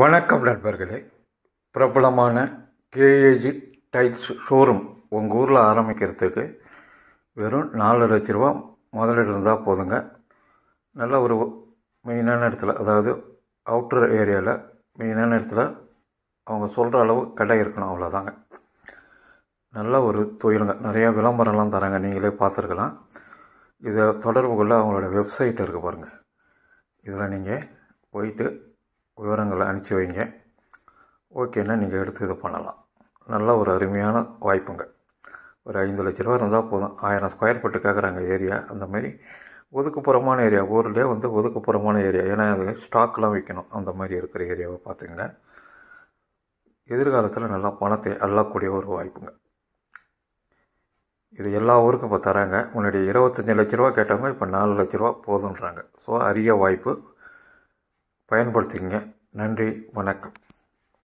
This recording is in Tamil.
வணக்கம் நண்பர்களே பிரபலமான கேஏஜி டைல்ஸ் ஷோரூம் உங்கள் ஊரில் ஆரம்பிக்கிறதுக்கு வெறும் நாலு லட்ச ரூபா முதலீடு இருந்தால் போதுங்க நல்ல ஒரு மெயினான இடத்துல அதாவது அவுட்டர் ஏரியாவில் மெயினான இடத்துல அவங்க சொல்கிற அளவு கடை இருக்கணும் அவ்வளோதாங்க நல்ல ஒரு தொழிலுங்க நிறையா விளம்பரம்லாம் தராங்க நீங்களே பார்த்துருக்கலாம் இதை தொடர்பு கொள்ள அவங்களோட வெப்சைட் இருக்குது பாருங்கள் இதில் நீங்கள் போயிட்டு விவரங்களை அனுப்பிச்சி வைங்க ஓகேன்னா நீங்கள் எடுத்து இதை பண்ணலாம் நல்ல ஒரு அருமையான வாய்ப்புங்க ஒரு ஐந்து லட்ச ரூபா இருந்தால் போதும் ஆயிரம் ஸ்கொயர் ஃபீட்டு கேட்குறாங்க ஏரியா அந்த மாதிரி ஒதுக்குப்புறமான ஏரியா ஊரில் வந்து ஒதுக்குப்புறமான ஏரியா ஏன்னா அது ஸ்டாக்லாம் விற்கணும் அந்த மாதிரி இருக்கிற ஏரியாவை பார்த்துங்க எதிர்காலத்தில் நல்லா பணத்தை அள்ளக்கூடிய ஒரு வாய்ப்புங்க இது எல்லா ஊருக்கும் இப்போ தராங்க முன்னாடி இருபத்தஞ்சி லட்ச ரூபா கேட்டவங்க இப்போ நாலு லட்ச ரூபா போதுன்றாங்க ஸோ அரிய வாய்ப்பு பயன்படுத்திக்கங்க நன்றி வணக்கம்